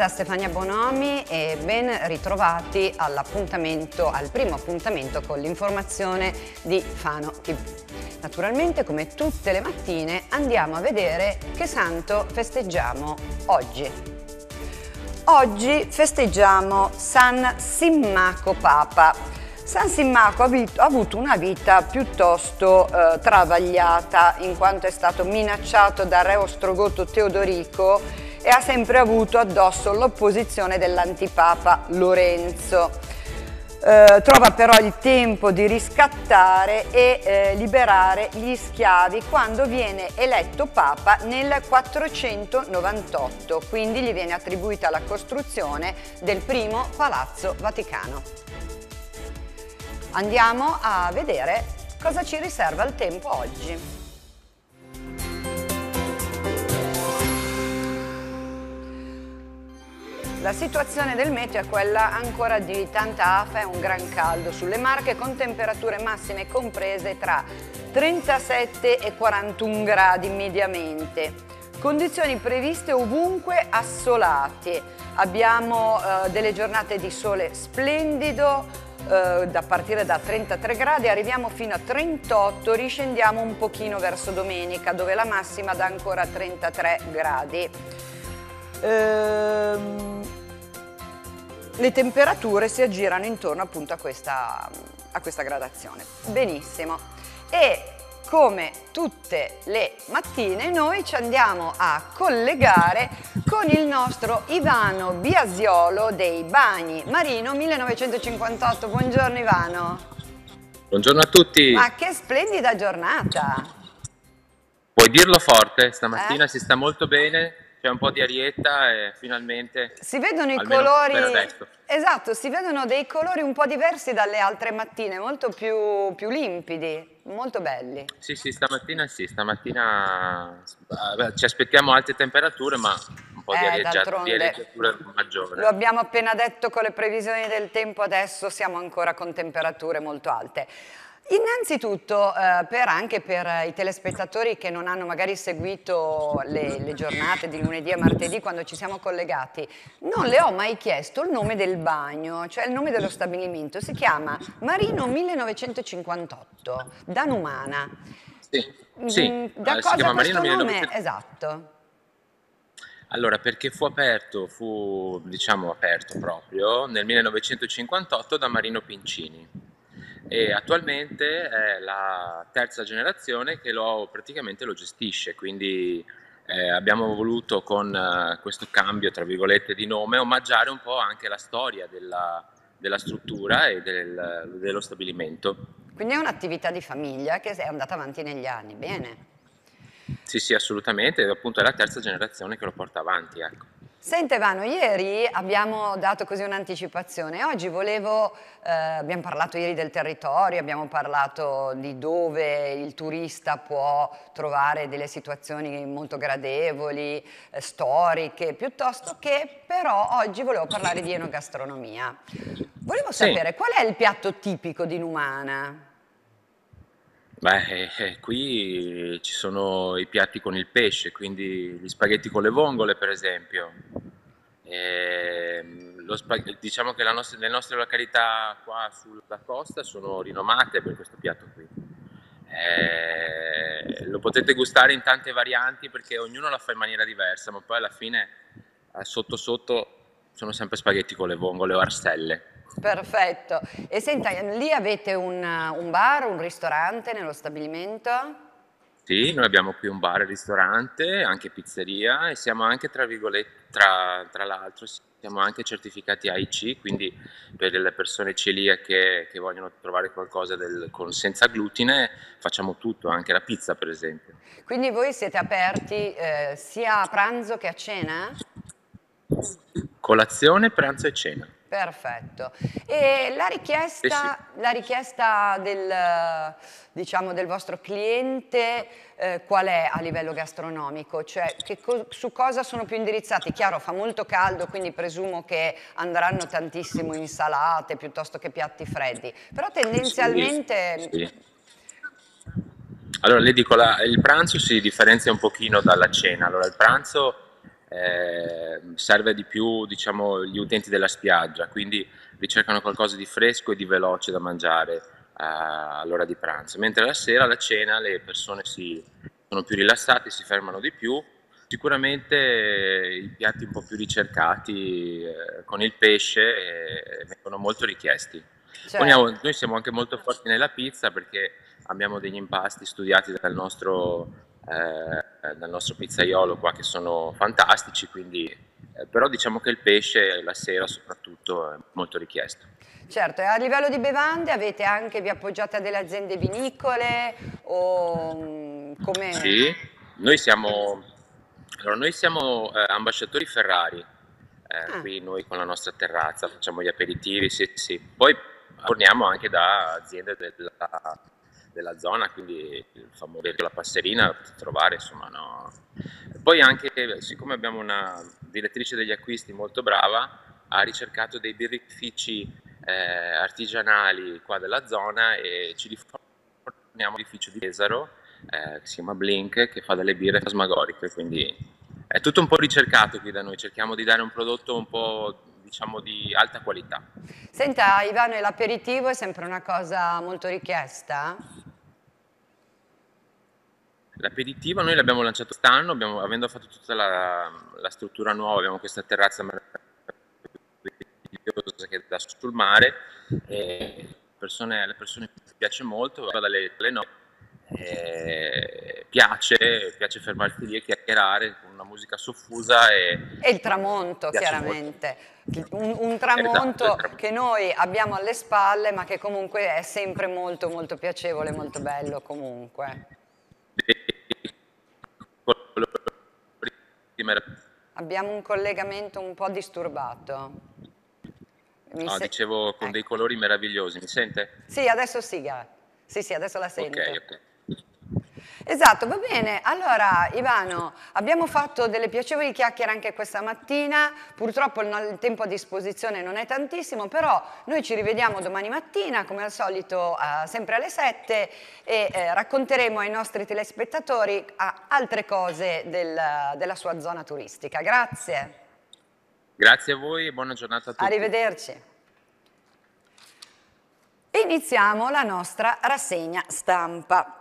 da Stefania Bonomi e ben ritrovati all'appuntamento, al primo appuntamento con l'informazione di Fano TV. Naturalmente come tutte le mattine andiamo a vedere che santo festeggiamo oggi. Oggi festeggiamo San Simmaco Papa. San Simmaco ha, avuto una vita piuttosto eh, travagliata in quanto è stato minacciato dal re ostrogoto Teodorico e ha sempre avuto addosso l'opposizione dell'antipapa Lorenzo. Eh, trova però il tempo di riscattare e eh, liberare gli schiavi quando viene eletto papa nel 498, quindi gli viene attribuita la costruzione del primo Palazzo Vaticano. Andiamo a vedere cosa ci riserva il tempo oggi. La situazione del meteo è quella ancora di tanta afa e un gran caldo sulle Marche con temperature massime comprese tra 37 e 41 gradi mediamente. Condizioni previste ovunque assolate. Abbiamo eh, delle giornate di sole splendido, eh, da partire da 33 gradi arriviamo fino a 38, riscendiamo un pochino verso domenica dove la massima dà ancora 33 gradi ehm, le temperature si aggirano intorno appunto a questa, a questa gradazione. Benissimo. E come tutte le mattine noi ci andiamo a collegare con il nostro Ivano Biasiolo dei Bagni Marino 1958. Buongiorno Ivano. Buongiorno a tutti. Ma che splendida giornata. Puoi dirlo forte, stamattina eh? si sta molto bene, c'è un po' di arietta e finalmente... Si vedono i colori... Esatto, si vedono dei colori un po' diversi dalle altre mattine, molto più, più limpidi, molto belli. Sì, sì, stamattina sì, stamattina eh, ci aspettiamo alte temperature, ma un po' eh, di arieggiatura maggiore. Lo abbiamo appena detto con le previsioni del tempo, adesso siamo ancora con temperature molto alte. Innanzitutto, eh, per anche per eh, i telespettatori che non hanno magari seguito le, le, giornate di lunedì e martedì quando ci siamo collegati, non le ho mai chiesto il nome del bagno, cioè il nome dello stabilimento. Si chiama Marino 1958, Danumana. Sì, mm, sì. Da eh, cosa Marino nome? Esatto. Allora, perché fu aperto, fu diciamo aperto proprio nel 1958 da Marino Pincini e attualmente è la terza generazione che lo, praticamente lo gestisce, quindi eh, abbiamo voluto con eh, questo cambio tra virgolette di nome omaggiare un po' anche la storia della, della struttura e del, dello stabilimento. Quindi è un'attività di famiglia che è andata avanti negli anni, bene? Sì, sì, assolutamente, appunto è la terza generazione che lo porta avanti. Ecco. Senti Vano, ieri abbiamo dato così un'anticipazione, oggi volevo, eh, abbiamo parlato ieri del territorio, abbiamo parlato di dove il turista può trovare delle situazioni molto gradevoli, eh, storiche, piuttosto che però oggi volevo parlare di enogastronomia. Volevo sapere sì. qual è il piatto tipico di Numana? Beh, eh, eh, qui ci sono i piatti con il pesce, quindi gli spaghetti con le vongole per esempio. E, ehm, diciamo che nostra, le nostre località qua sulla costa sono rinomate per questo piatto qui. E, eh, lo potete gustare in tante varianti perché ognuno la fa in maniera diversa, ma poi alla fine sotto sotto sono sempre spaghetti con le vongole o arselle. Perfetto. E senta, lì avete un, un, bar, un ristorante nello stabilimento? Sì, noi abbiamo qui un bar e ristorante, anche pizzeria e siamo anche, tra, tra, tra l'altro, siamo anche certificati AIC, quindi per le persone celiache che vogliono trovare qualcosa del, con, senza glutine facciamo tutto, anche la pizza per esempio. Quindi voi siete aperti eh, sia a pranzo che a cena? Colazione, pranzo e cena. Perfetto. E la richiesta, eh sì. la richiesta del, diciamo, del, vostro cliente eh, qual è a livello gastronomico? Cioè, co su cosa sono più indirizzati? Chiaro, fa molto caldo, quindi presumo che andranno tantissimo insalate piuttosto che piatti freddi, però tendenzialmente... Sì, sì. Allora, le dico, la, il pranzo si differenzia un pochino dalla cena. Allora, il pranzo eh, serve di più diciamo, gli utenti della spiaggia, quindi ricercano qualcosa di fresco e di veloce da mangiare eh, all'ora di pranzo, mentre la sera, la cena, le persone si, sono più rilassate, si fermano di più, sicuramente i piatti un po' più ricercati eh, con il pesce eh, vengono molto richiesti. Cioè... Noi siamo anche molto forti nella pizza perché abbiamo degli impasti studiati dal nostro eh, eh, dal nostro pizzaiolo qua che sono fantastici, quindi, eh, però diciamo che il pesce la sera soprattutto è molto richiesto. Certo, e a livello di bevande avete anche, vi appoggiate a delle aziende vinicole o mm, come? Sì, noi siamo, allora, noi siamo eh, ambasciatori Ferrari, eh, ah. qui noi con la nostra terrazza facciamo gli aperitivi, sì, sì. poi torniamo anche da aziende della della zona, quindi fa morire la passerina, potete trovare insomma no. Poi anche, siccome abbiamo una direttrice degli acquisti molto brava, ha ricercato dei birrifici eh, artigianali qua della zona e ci riforniamo l'edificio di Pesaro, eh, che si chiama Blink, che fa delle birre fantasmagoriche, quindi è tutto un po' ricercato qui da noi, cerchiamo di dare un prodotto un po' diciamo di alta qualità. Senta Ivano, l'aperitivo è sempre una cosa molto richiesta? L'aperitivo noi l'abbiamo lanciato quest'anno, abbiamo, avendo fatto tutta la, la, struttura nuova, abbiamo questa terrazza meravigliosa che dà sul mare, persone, alle persone piace molto, va dalle, dalle no, eh, piace, piace fermarti lì e chiacchierare con una musica soffusa e, e il tramonto chiaramente un, un, tramonto esatto, tramonto. che noi abbiamo alle spalle ma che comunque è sempre molto molto piacevole molto bello comunque meraviglioso. Abbiamo un collegamento un po' disturbato. Mi no, se... dicevo con ecco. dei colori meravigliosi, mi sente? Sì, adesso sì, Sì, sì, adesso la sento. Ok, ok. Esatto, va bene. Allora, Ivano, abbiamo fatto delle piacevoli chiacchiere anche questa mattina. Purtroppo il tempo a disposizione non è tantissimo, però noi ci rivediamo domani mattina, come al solito, eh, sempre alle 7 e eh, racconteremo ai nostri telespettatori ah, altre cose del, della sua zona turistica. Grazie. Grazie a voi e buona giornata a tutti. Arrivederci. Iniziamo la nostra rassegna stampa.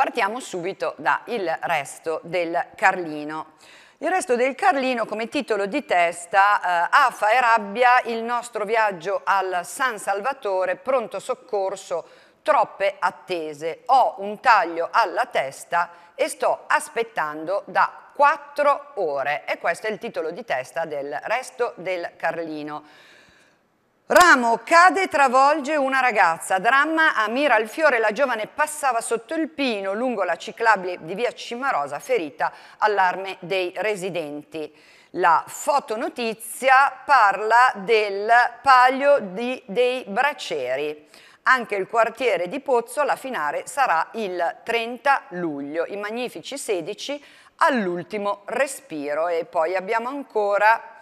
Partiamo subito da Il resto del Carlino. Il resto del Carlino come titolo di testa, eh, AFA e rabbia, il nostro viaggio al San Salvatore, pronto soccorso, troppe attese, ho un taglio alla testa e sto aspettando da quattro ore. E questo è il titolo di testa del resto del Carlino. Ramo cade e travolge una ragazza, dramma a mira al fiore, la giovane passava sotto il pino lungo la ciclabile di via Cimarosa, ferita, allarme dei residenti. La fotonotizia parla del palio di, dei braceri. Anche il quartiere di Pozzo alla finale sarà il 30 luglio, i magnifici 16 all'ultimo respiro e poi abbiamo ancora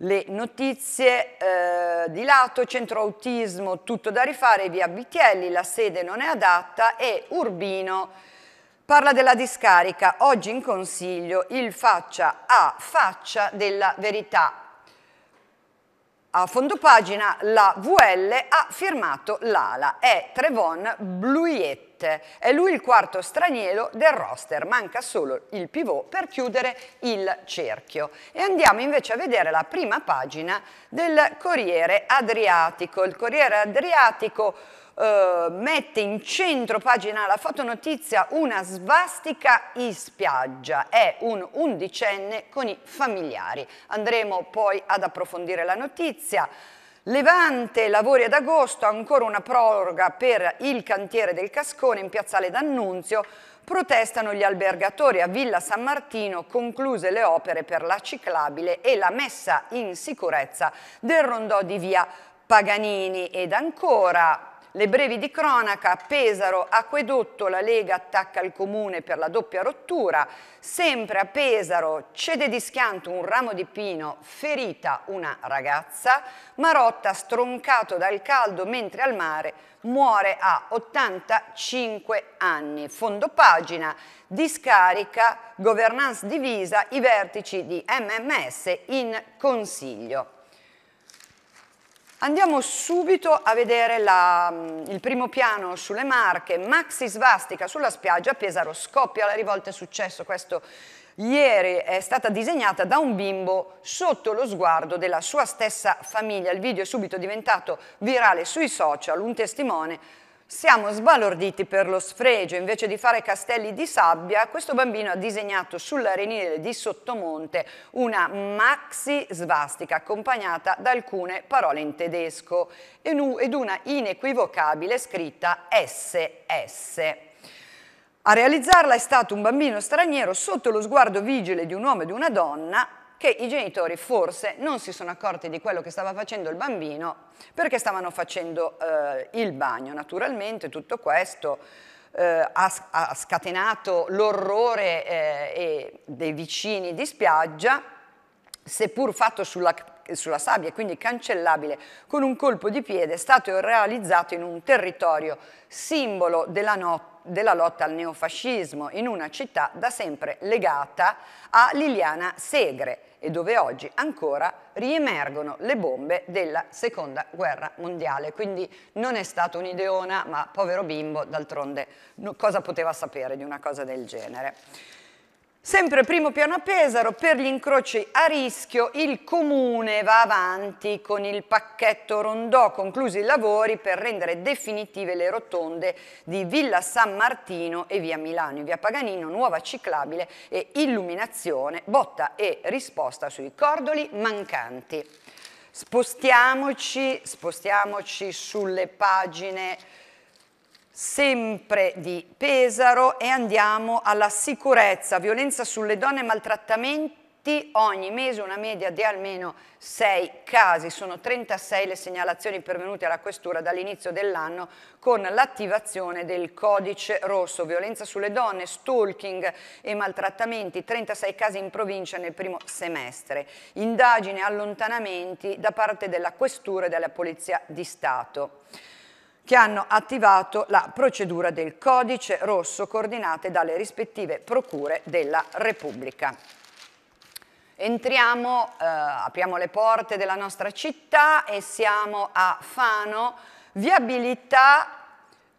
le notizie eh, di lato, centro autismo, tutto da rifare, via Bitielli, la sede non è adatta e Urbino parla della discarica, oggi in consiglio il faccia a faccia della verità. A fondo pagina la VL ha firmato l'ala, è Trevon Bluiette, è lui il quarto straniero del roster, manca solo il pivot per chiudere il cerchio. E andiamo invece a vedere la prima pagina del Corriere Adriatico, il Corriere Adriatico eh, mette in centro pagina la fotonotizia una svastica in spiaggia, è un undicenne con i familiari. Andremo poi ad approfondire la notizia. Levante, lavori ad agosto, ancora una proroga per il cantiere del Cascone in piazzale D'Annunzio, protestano gli albergatori a Villa San Martino, concluse le opere per la ciclabile e la messa in sicurezza del rondò di via Paganini ed ancora le brevi di cronaca, Pesaro, acquedotto, la Lega attacca il comune per la doppia rottura, sempre a Pesaro cede di schianto un ramo di pino, ferita una ragazza, Marotta stroncato dal caldo mentre al mare muore a 85 anni. Fondo pagina, discarica, governance divisa, i vertici di MMS in consiglio. Andiamo subito a vedere la, mm, il primo piano sulle Marche, Maxi Svastica sulla spiaggia, Pesaro scoppia la rivolta, è successo questo ieri, è stata disegnata da un bimbo sotto lo sguardo della sua stessa famiglia, il video è subito diventato virale sui social, un testimone siamo sbalorditi per lo sfregio, invece di fare castelli di sabbia, questo bambino ha disegnato sull'arenile di Sottomonte una maxi svastica accompagnata da alcune parole in tedesco ed una inequivocabile scritta SS. A realizzarla è stato un bambino straniero sotto lo sguardo vigile di un uomo e di una donna che i genitori forse non si sono accorti di quello che stava facendo il bambino perché stavano facendo eh, il bagno. Naturalmente tutto questo eh, ha, ha, scatenato l'orrore eh, dei vicini di spiaggia, seppur fatto sulla sulla sabbia, quindi cancellabile con un colpo di piede, è stato realizzato in un territorio simbolo della notte della lotta al neofascismo in una città da sempre legata a Liliana Segre e dove oggi ancora riemergono le bombe della seconda guerra mondiale. Quindi non è stato un'ideona, ma povero bimbo, d'altronde cosa poteva sapere di una cosa del genere? Sempre primo piano a Pesaro, per gli incroci a rischio il Comune va avanti con il pacchetto rondò, conclusi i lavori per rendere definitive le rotonde di Villa San Martino e via Milano, via Paganino, nuova ciclabile e illuminazione, botta e risposta sui cordoli mancanti. Spostiamoci, spostiamoci sulle pagine sempre di Pesaro e andiamo alla sicurezza, violenza sulle donne e maltrattamenti ogni mese una media di almeno 6 casi. Sono 36 le segnalazioni pervenute alla Questura dall'inizio dell'anno con l'attivazione del codice rosso, violenza sulle donne, stalking e maltrattamenti, 36 casi in provincia nel primo semestre, indagini e allontanamenti da parte della Questura e della Polizia di Stato che hanno attivato la procedura del codice rosso coordinate dalle rispettive procure della Repubblica. Entriamo, eh, apriamo le porte della nostra città e siamo a Fano, viabilità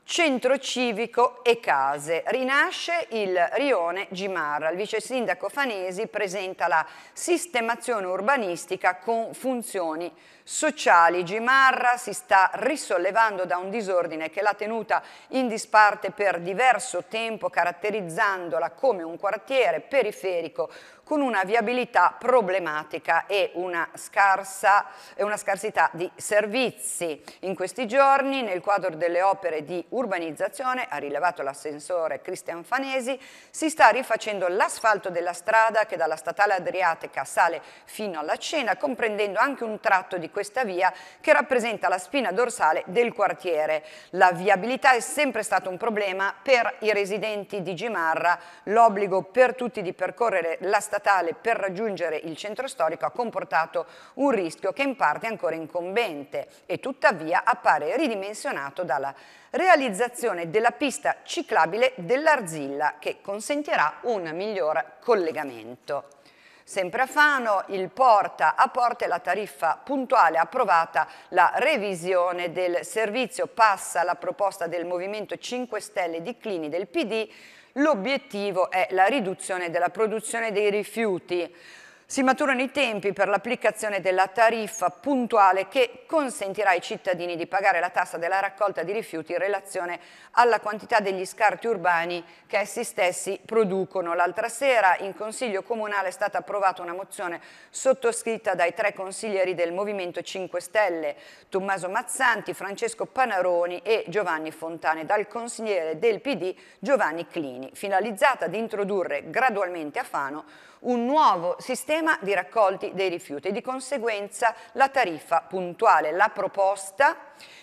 Centro civico e case. Rinasce il rione Gimarra. Il vice sindaco Fanesi presenta la sistemazione urbanistica con funzioni sociali. Gimarra si sta risollevando da un disordine che l'ha tenuta in disparte per diverso tempo, caratterizzandola come un quartiere periferico con una viabilità problematica e una, scarsa, e una scarsità di servizi. In questi giorni, nel quadro delle opere di urbanizzazione, ha rilevato l'assessore Cristian Fanesi, si sta rifacendo l'asfalto della strada che dalla statale Adriatica sale fino alla Cena, comprendendo anche un tratto di questa via che rappresenta la spina dorsale del quartiere. La viabilità è sempre stato un problema per i residenti di Gimarra, l'obbligo per tutti di percorrere la statale statale per raggiungere il centro storico ha comportato un rischio che in parte è ancora incombente e tuttavia appare ridimensionato dalla realizzazione della pista ciclabile dell'Arzilla che consentirà un miglior collegamento. Sempre a Fano, il porta a porta e la tariffa puntuale approvata, la revisione del servizio passa alla proposta del Movimento 5 Stelle di Clini del PD L'obiettivo è la riduzione della produzione dei rifiuti. Si maturano i tempi per l'applicazione della tariffa puntuale che consentirà ai cittadini di pagare la tassa della raccolta di rifiuti in relazione alla quantità degli scarti urbani che essi stessi producono. L'altra sera in Consiglio Comunale è stata approvata una mozione sottoscritta dai tre consiglieri del Movimento 5 Stelle, Tommaso Mazzanti, Francesco Panaroni e Giovanni Fontane, dal consigliere del PD Giovanni Clini, finalizzata ad introdurre gradualmente a Fano un nuovo sistema di raccolti dei rifiuti e di conseguenza la tariffa puntuale. La proposta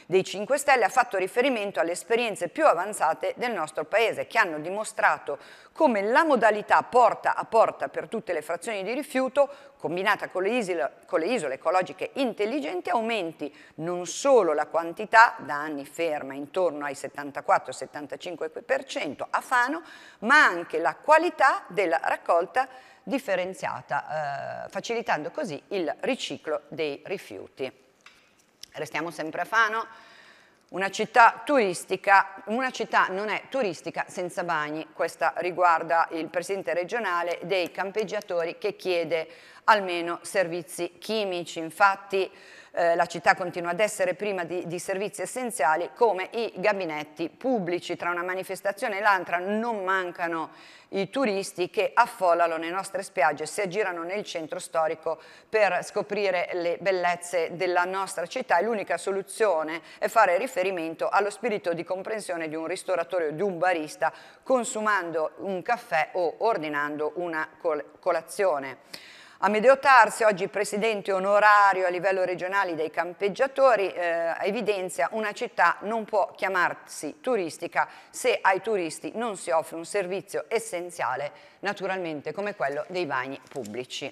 dei 5 Stelle ha fatto riferimento alle esperienze più avanzate del nostro Paese, che hanno dimostrato come la modalità porta a porta per tutte le frazioni di rifiuto, combinata con le isole, con le isole ecologiche intelligenti, aumenti non solo la quantità, da anni ferma intorno ai 74-75% a Fano, ma anche la qualità della raccolta differenziata, eh, facilitando così il riciclo dei rifiuti. Restiamo sempre a Fano. Una città turistica, una città non è turistica senza bagni, questa riguarda il presidente regionale dei campeggiatori che chiede almeno servizi chimici. Infatti eh, la città continua ad essere prima di, di servizi essenziali come i gabinetti pubblici. Tra una manifestazione e l'altra non mancano i turisti che affollano le nostre spiagge, si aggirano nel centro storico per scoprire le bellezze della nostra città e l'unica soluzione è fare riferimento allo spirito di comprensione di un ristoratore o di un barista consumando un caffè o ordinando una colazione. Amedeo Tarsi, oggi presidente onorario a livello regionale dei campeggiatori, eh, evidenzia una città non può chiamarsi turistica se ai turisti non si offre un servizio essenziale, naturalmente come quello dei bagni pubblici.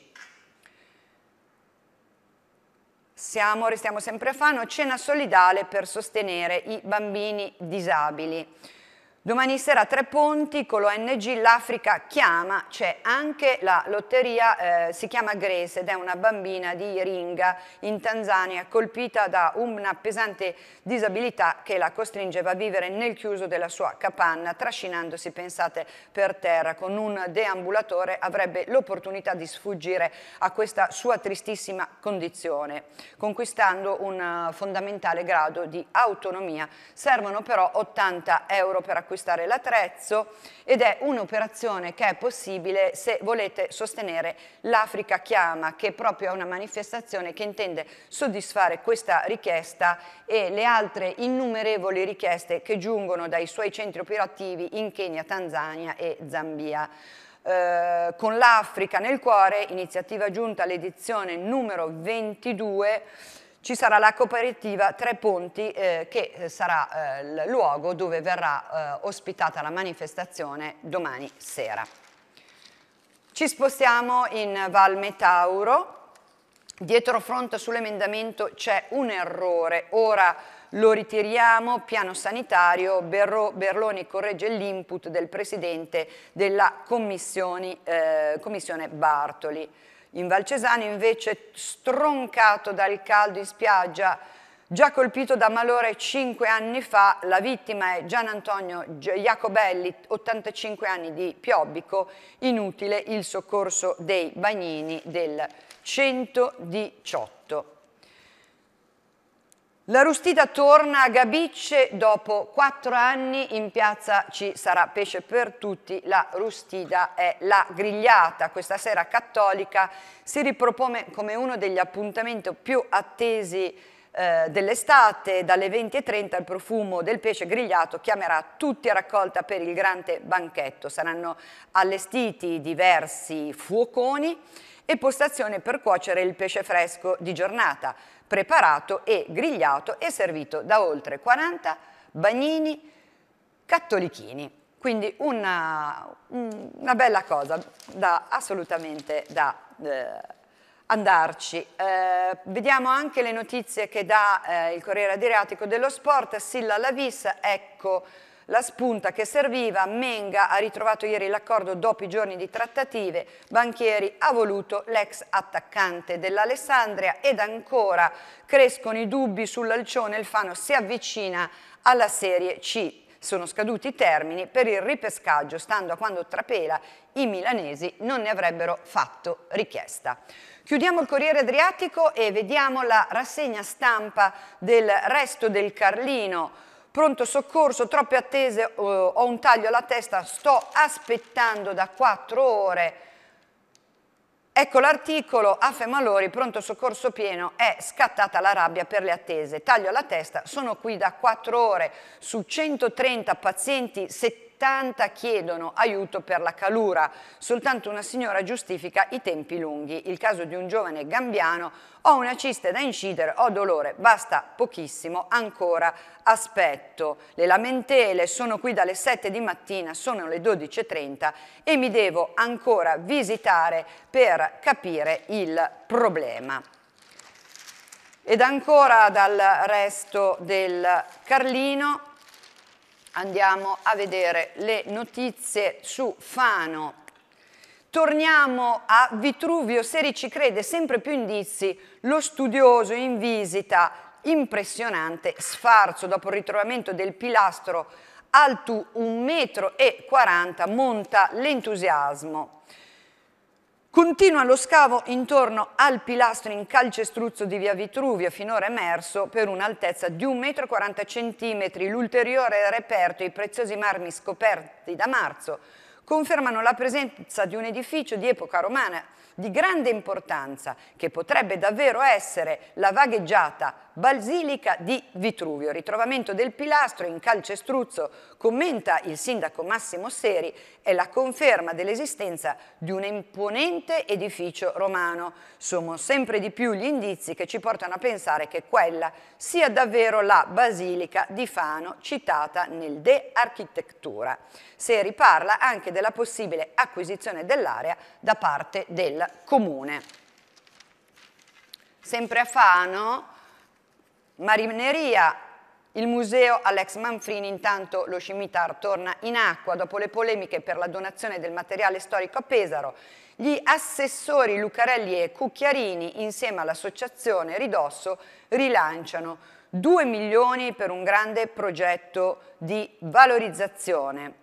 Siamo, restiamo sempre a Fano, cena solidale per sostenere i bambini disabili. Domani sera tre ponti con l'ONG L'Africa chiama, c'è anche la lotteria, eh, si chiama Grace ed è una bambina di Iringa in Tanzania colpita da una pesante disabilità che la costringeva a vivere nel chiuso della sua capanna trascinandosi, pensate, per terra. Con un deambulatore avrebbe l'opportunità di sfuggire a questa sua tristissima condizione, conquistando un eh, fondamentale grado di autonomia. Servono però 80 euro per acquistare acquistare l'attrezzo ed è un'operazione che è possibile se volete sostenere l'Africa Chiama, che proprio è una manifestazione che intende soddisfare questa richiesta e le altre innumerevoli richieste che giungono dai suoi centri operativi in Kenya, Tanzania e Zambia. Eh, con l'Africa nel cuore, iniziativa giunta all'edizione numero 22 ci sarà la cooperativa Tre Ponti eh, che eh, sarà eh, il luogo dove verrà eh, ospitata la manifestazione domani sera. Ci spostiamo in Val Metauro, dietro fronte sull'emendamento c'è un errore, ora lo ritiriamo, piano sanitario, Berro, Berloni corregge l'input del Presidente della eh, Commissione Bartoli in Valcesano, invece stroncato dal caldo in spiaggia, già colpito da malore cinque anni fa, la vittima è Gian Antonio Jacobelli, 85 anni di Piobbico, inutile il soccorso dei bagnini del 118. La Rustita torna a Gabicce dopo quattro anni, in piazza ci sarà pesce per tutti, la Rustita è la grigliata. Questa sera cattolica si ripropone come uno degli appuntamenti più attesi eh, dell'estate, dalle 20.30 il profumo del pesce grigliato chiamerà tutti a raccolta per il grande banchetto. Saranno allestiti diversi fuoconi e postazione per cuocere il pesce fresco di giornata preparato e grigliato e servito da oltre 40 bagnini cattolichini. Quindi una, una bella cosa da, assolutamente da eh, andarci. Eh, vediamo anche le notizie che dà eh, il Corriere Adriatico dello Sport, Silla Lavis, ecco la spunta che serviva, Menga ha ritrovato ieri l'accordo dopo i giorni di trattative, Banchieri ha voluto l'ex attaccante dell'Alessandria ed ancora crescono i dubbi sull'alcione, il Fano si avvicina alla Serie C. Sono scaduti i termini per il ripescaggio, stando a quando Trapela i milanesi non ne avrebbero fatto richiesta. Chiudiamo il Corriere Adriatico e vediamo la rassegna stampa del resto del Carlino pronto soccorso, troppe attese, eh, ho un taglio alla testa, sto aspettando da quattro ore. Ecco l'articolo, a Malori, pronto soccorso pieno, è scattata la rabbia per le attese, taglio alla testa, sono qui da quattro ore, su 130 pazienti 70 70 chiedono aiuto per la calura. Soltanto una signora giustifica i tempi lunghi. Il caso di un giovane gambiano, ho una ciste da incidere, ho dolore, basta pochissimo, ancora aspetto. Le lamentele sono qui dalle 7 di mattina, sono le 12.30 e mi devo ancora visitare per capire il problema. Ed ancora dal resto del Carlino andiamo a vedere le notizie su Fano. Torniamo a Vitruvio, se ci crede, sempre più indizi, lo studioso in visita, impressionante sfarzo dopo il ritrovamento del pilastro alto 1,40 m, monta l'entusiasmo. Continua lo scavo intorno al pilastro in calcestruzzo di via Vitruvio, finora emerso, per un'altezza di 1,40 m. L'ulteriore reperto e i preziosi marmi scoperti da marzo confermano la presenza di un edificio di epoca romana di grande importanza che potrebbe davvero essere la vagheggiata basilica di Vitruvio. Ritrovamento del pilastro in calcestruzzo, commenta il sindaco Massimo Seri, è la conferma dell'esistenza di un imponente edificio romano. Sono sempre di più gli indizi che ci portano a pensare che quella sia davvero la basilica di Fano citata nel De Architettura. Seri parla anche della possibile acquisizione dell'area da parte della comune. Sempre a Fano, marineria, il museo Alex Manfrini, intanto lo scimitar torna in acqua dopo le polemiche per la donazione del materiale storico a Pesaro. Gli assessori Lucarelli e Cucchiarini, insieme all'associazione Ridosso, rilanciano 2 milioni per un grande progetto di valorizzazione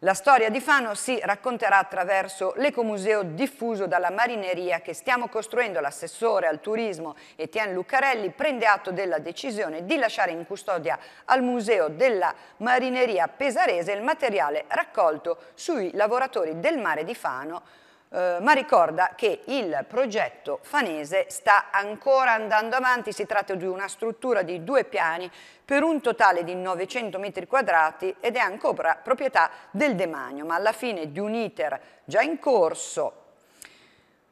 la storia di Fano si racconterà attraverso l'ecomuseo diffuso dalla marineria che stiamo costruendo. L'assessore al turismo Etienne Lucarelli prende atto della decisione di lasciare in custodia al museo della marineria pesarese il materiale raccolto sui lavoratori del mare di Fano eh, ma ricorda che il progetto Fanese sta ancora andando avanti, si tratta di una struttura di due piani per un totale di 900 metri quadrati ed è ancora proprietà del demanio, ma alla fine di un iter già in corso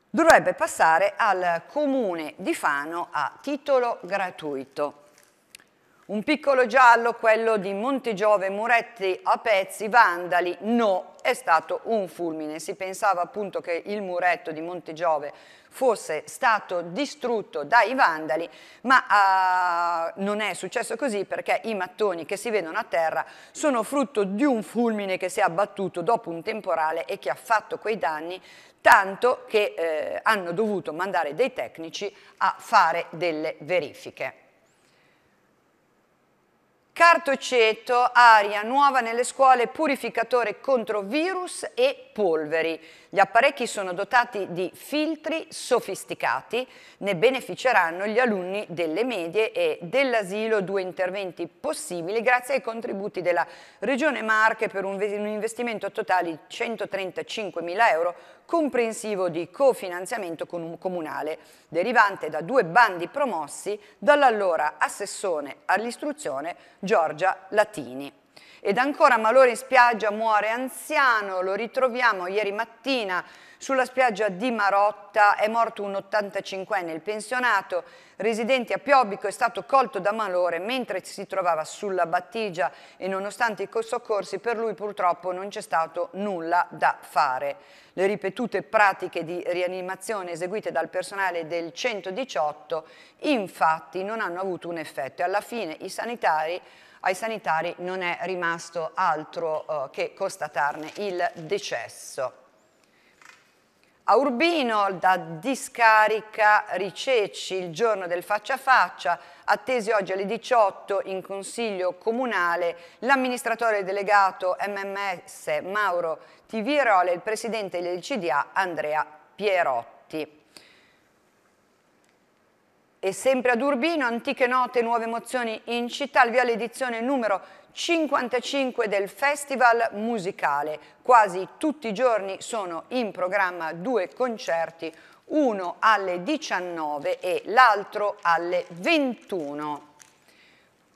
dovrebbe passare al comune di Fano a titolo gratuito. Un piccolo giallo, quello di Montegiove, Muretti a pezzi, Vandali, no, è stato un fulmine. Si pensava appunto che il muretto di Montegiove fosse stato distrutto dai Vandali, ma uh, non è successo così perché i mattoni che si vedono a terra sono frutto di un fulmine che si è abbattuto dopo un temporale e che ha fatto quei danni tanto che eh, hanno dovuto mandare dei tecnici a fare delle verifiche. Cartoceto, aria nuova nelle scuole, purificatore contro virus e polveri. Gli apparecchi sono dotati di filtri sofisticati, ne beneficeranno gli alunni delle medie e dell'asilo due interventi possibili grazie ai contributi della Regione Marche per un, investimento totale di 135 mila euro comprensivo di cofinanziamento comunale, derivante da due bandi promossi dall'allora assessore all'istruzione Giorgia Latini. Ed ancora Malore in spiaggia muore anziano, lo ritroviamo ieri mattina sulla spiaggia di Marotta, è morto un 85enne, il pensionato residente a Piobico è stato colto da malore mentre si trovava sulla battigia e nonostante i soccorsi per lui purtroppo non c'è stato nulla da fare. Le ripetute pratiche di rianimazione eseguite dal personale del 118 infatti non hanno avuto un effetto e alla fine i sanitari ai sanitari non è rimasto altro eh, che constatarne il decesso. A Urbino, da discarica Ricecci, il giorno del faccia a faccia, attesi oggi alle 18 in Consiglio Comunale, l'amministratore delegato MMS Mauro Tivirole e il presidente del CDA Andrea Pierotti. E sempre ad Urbino, antiche note, nuove emozioni in città, al via l'edizione numero 55 del Festival Musicale. Quasi tutti i giorni sono in programma due concerti, uno alle 19 e l'altro alle 21.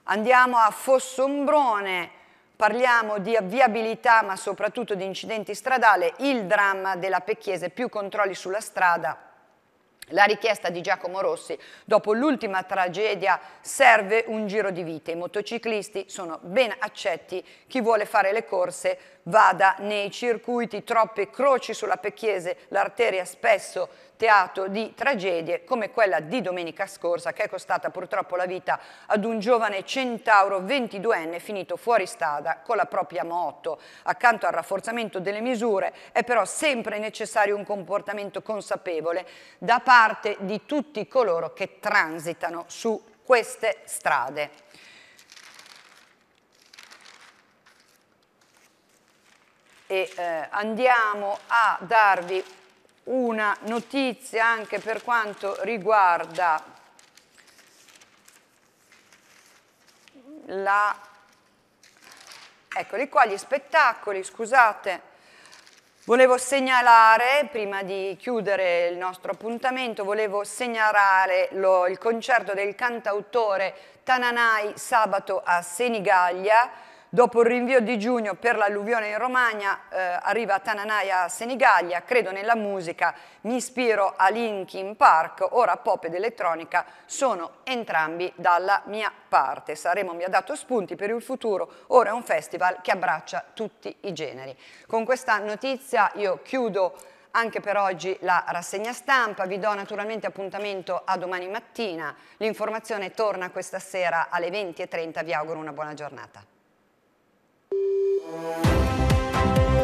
Andiamo a Fossombrone, parliamo di viabilità ma soprattutto di incidenti stradali, il dramma della Pecchiese, più controlli sulla strada, la richiesta di Giacomo Rossi dopo l'ultima tragedia serve un giro di vite. I motociclisti sono ben accetti, chi vuole fare le corse vada nei circuiti, troppe croci sulla Pecchiese, l'arteria spesso teatro di tragedie come quella di domenica scorsa che è costata purtroppo la vita ad un giovane centauro 22enne finito fuori strada con la propria moto. Accanto al rafforzamento delle misure è però sempre necessario un comportamento consapevole da parte di tutti coloro che transitano su queste strade. e eh, andiamo a darvi una notizia anche per quanto riguarda la... Eccoli qua gli spettacoli, scusate, volevo segnalare, prima di chiudere il nostro appuntamento, volevo segnalare lo, il concerto del cantautore Tananai sabato a Senigallia, Dopo il rinvio di giugno per l'alluvione in Romagna eh, arriva Tananaia a Senigallia, credo nella musica, mi ispiro a Linkin Park, ora pop ed elettronica sono entrambi dalla mia parte. Saremo mi ha dato spunti per il futuro, ora è un festival che abbraccia tutti i generi. Con questa notizia io chiudo anche per oggi la rassegna stampa. Vi do naturalmente appuntamento a domani mattina. L'informazione torna questa sera alle 20.30. Vi auguro una buona giornata. Música